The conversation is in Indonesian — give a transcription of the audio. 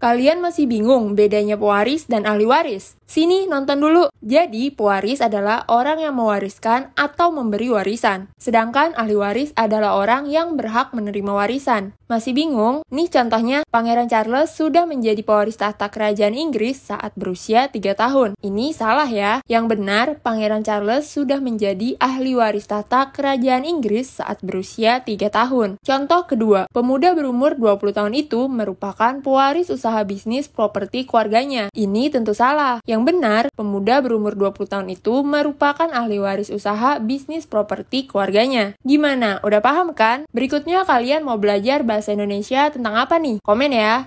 Kalian masih bingung bedanya pewaris dan ahli waris? Sini nonton dulu. Jadi, pewaris adalah orang yang mewariskan atau memberi warisan. Sedangkan ahli waris adalah orang yang berhak menerima warisan. Masih bingung? Nih contohnya, Pangeran Charles sudah menjadi pewaris tahta kerajaan Inggris saat berusia 3 tahun. Ini salah ya. Yang benar, Pangeran Charles sudah menjadi ahli waris tahta kerajaan Inggris saat berusia 3 tahun. Contoh kedua, pemuda berumur 20 tahun itu merupakan pewaris usaha usaha bisnis properti keluarganya. Ini tentu salah. Yang benar, pemuda berumur 20 tahun itu merupakan ahli waris usaha bisnis properti keluarganya. Gimana? Udah paham kan? Berikutnya kalian mau belajar bahasa Indonesia tentang apa nih? Komen ya!